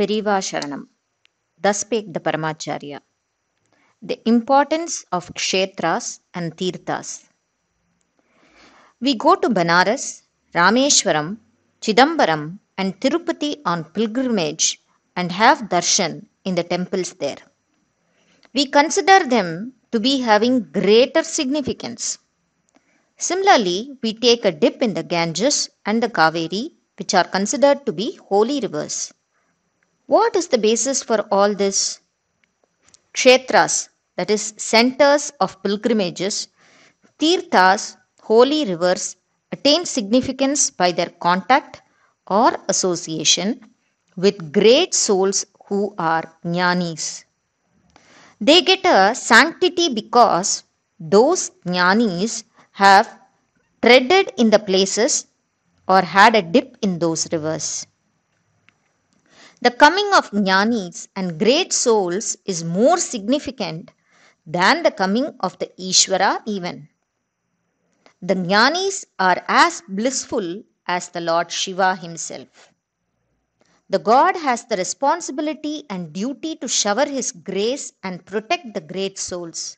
Periva Sharanam. Thus spake the Paramacharya. The importance of kshetras and tirthas. We go to Banaras, Rameshwaram, Chidambaram, and Tirupati on pilgrimage and have darshan in the temples there. We consider them to be having greater significance. Similarly, we take a dip in the Ganges and the Kaveri, which are considered to be holy rivers. What is the basis for all this? Kshetras, that is, centers of pilgrimages, tirthas, holy rivers, attain significance by their contact or association with great souls who are jnanis. They get a sanctity because those jnanis have treaded in the places or had a dip in those rivers. The coming of jnanis and great souls is more significant than the coming of the Ishvara even. The jnanis are as blissful as the Lord Shiva himself. The God has the responsibility and duty to shower his grace and protect the great souls.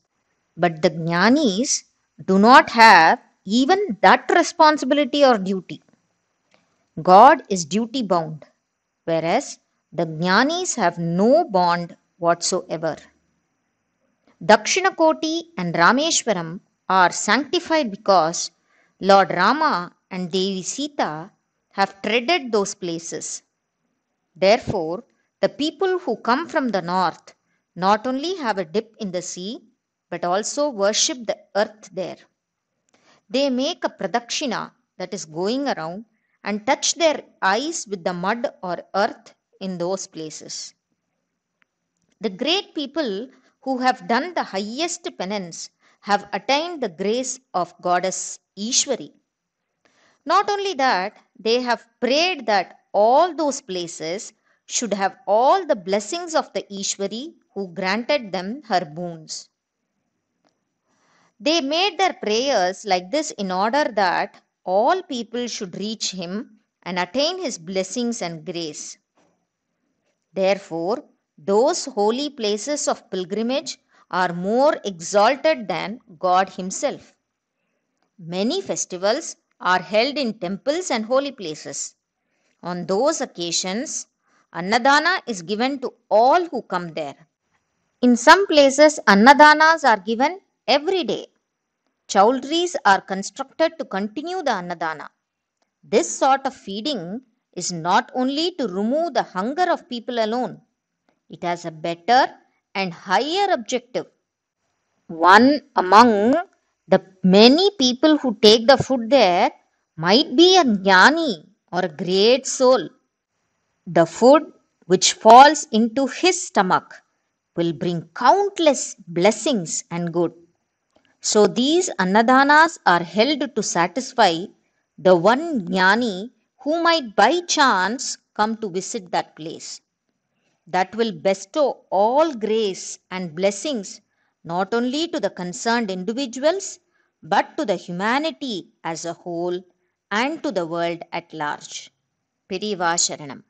But the jnanis do not have even that responsibility or duty. God is duty bound, whereas the Jnanis have no bond whatsoever. Dakshinakoti and Rameshwaram are sanctified because Lord Rama and Devi Sita have treaded those places. Therefore, the people who come from the north not only have a dip in the sea but also worship the earth there. They make a pradakshina that is going around and touch their eyes with the mud or earth in those places. The great people who have done the highest penance have attained the grace of Goddess Ishwari. Not only that, they have prayed that all those places should have all the blessings of the Ishwari who granted them her boons. They made their prayers like this in order that all people should reach him and attain his blessings and grace. Therefore, those holy places of pilgrimage are more exalted than God Himself. Many festivals are held in temples and holy places. On those occasions, Annadana is given to all who come there. In some places, Annadanas are given every day. Chowdhuries are constructed to continue the Annadana. This sort of feeding is not only to remove the hunger of people alone, it has a better and higher objective. One among the many people who take the food there might be a jnani or a great soul. The food which falls into his stomach will bring countless blessings and good. So these anadhanas are held to satisfy the one jnani who might by chance come to visit that place. That will bestow all grace and blessings not only to the concerned individuals but to the humanity as a whole and to the world at large. Periva